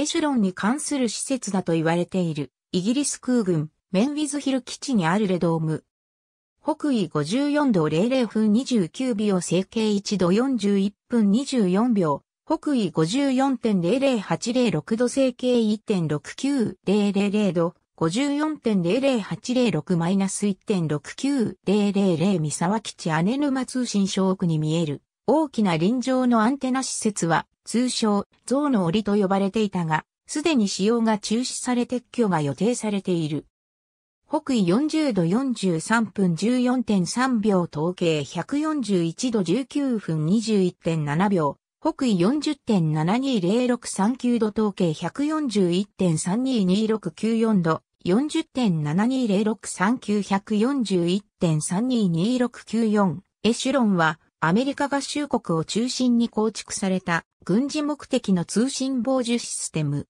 エシュロンに関する施設だと言われている、イギリス空軍、メンウィズヒル基地にあるレドーム。北緯54度00分29秒整形1度41分24秒、北緯54.00806度整形1.69000度、54.00806-1.69000三沢基地姉沼通信省奥に見える。大きな臨場のアンテナ施設は、通称、象の檻と呼ばれていたが、すでに使用が中止され撤去が予定されている。北緯40度43分14.3秒統計141度19分21.7秒。北緯40.720639度統計141.322694度40.72063941.322694 1エシュロンはアメリカ合衆国を中心に構築された軍事目的の通信傍受システム。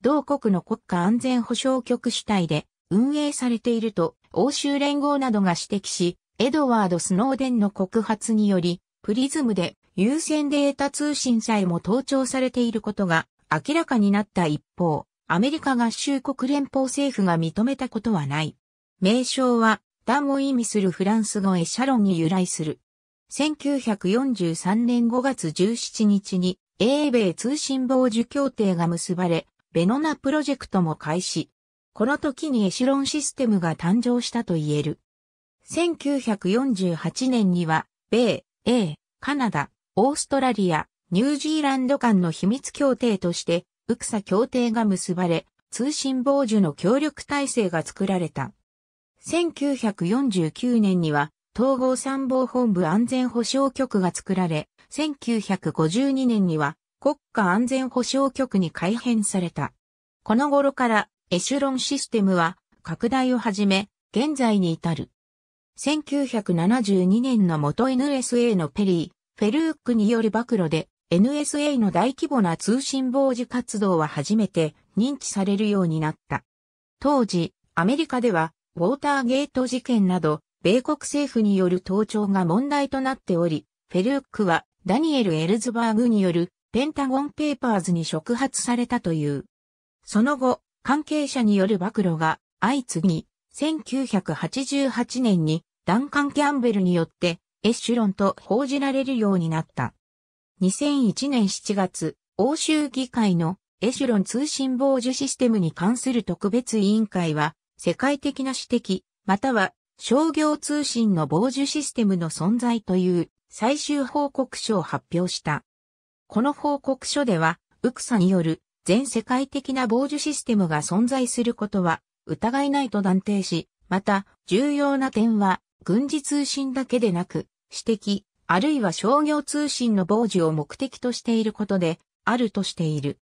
同国の国家安全保障局主体で運営されていると欧州連合などが指摘し、エドワード・スノーデンの告発により、プリズムで優先データ通信さえも盗聴されていることが明らかになった一方、アメリカ合衆国連邦政府が認めたことはない。名称は、ムを意味するフランス語エシャロンに由来する。1943年5月17日に、英米通信傍受協定が結ばれ、ベノナプロジェクトも開始。この時にエシロンシステムが誕生したと言える。1948年には、米、英、カナダ、オーストラリア、ニュージーランド間の秘密協定として、ウクサ協定が結ばれ、通信傍受の協力体制が作られた。1949年には、統合参謀本部安全保障局が作られ、1952年には国家安全保障局に改編された。この頃からエシュロンシステムは拡大をはじめ、現在に至る。1972年の元 NSA のペリー、フェルークによる暴露で NSA の大規模な通信傍受活動は初めて認知されるようになった。当時、アメリカではウォーターゲート事件など米国政府による盗聴が問題となっており、フェルックはダニエル・エルズバーグによるペンタゴン・ペーパーズに触発されたという。その後、関係者による暴露が相次ぎ、1988年にダンカン・キャンベルによってエッシュロンと報じられるようになった。2001年7月、欧州議会のエシュロン通信傍受システムに関する特別委員会は、世界的な指摘、または商業通信の傍受システムの存在という最終報告書を発表した。この報告書では、ウクサによる全世界的な傍受システムが存在することは疑いないと断定し、また重要な点は軍事通信だけでなく指摘、あるいは商業通信の傍受を目的としていることであるとしている。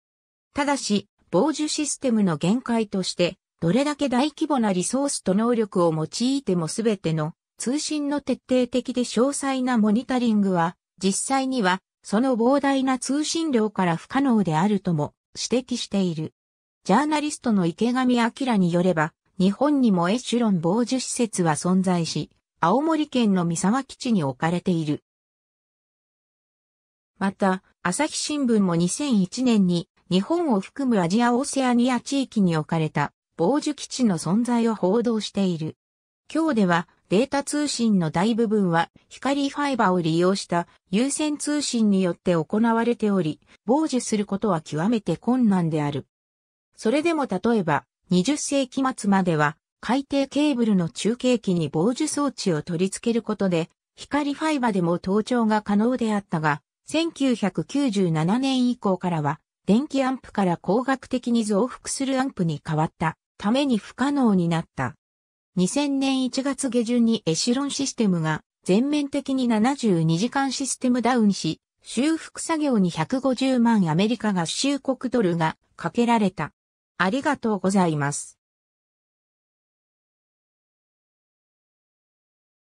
ただし、傍受システムの限界としてどれだけ大規模なリソースと能力を用いても全ての通信の徹底的で詳細なモニタリングは、実際にはその膨大な通信量から不可能であるとも指摘している。ジャーナリストの池上彰によれば、日本にもエシュロン防受施設は存在し、青森県の三沢基地に置かれている。また、朝日新聞も2001年に日本を含むアジアオセアニア地域に置かれた防樹基地の存在を報道している。今日ではデータ通信の大部分は光ファイバを利用した有線通信によって行われており、防樹することは極めて困難である。それでも例えば20世紀末までは海底ケーブルの中継機に防樹装置を取り付けることで光ファイバでも盗聴が可能であったが、1997年以降からは電気アンプから光学的に増幅するアンプに変わった。ために不可能になった。2000年1月下旬にエシロンシステムが全面的に72時間システムダウンし、修復作業に150万アメリカ合衆国ドルがかけられた。ありがとうございます。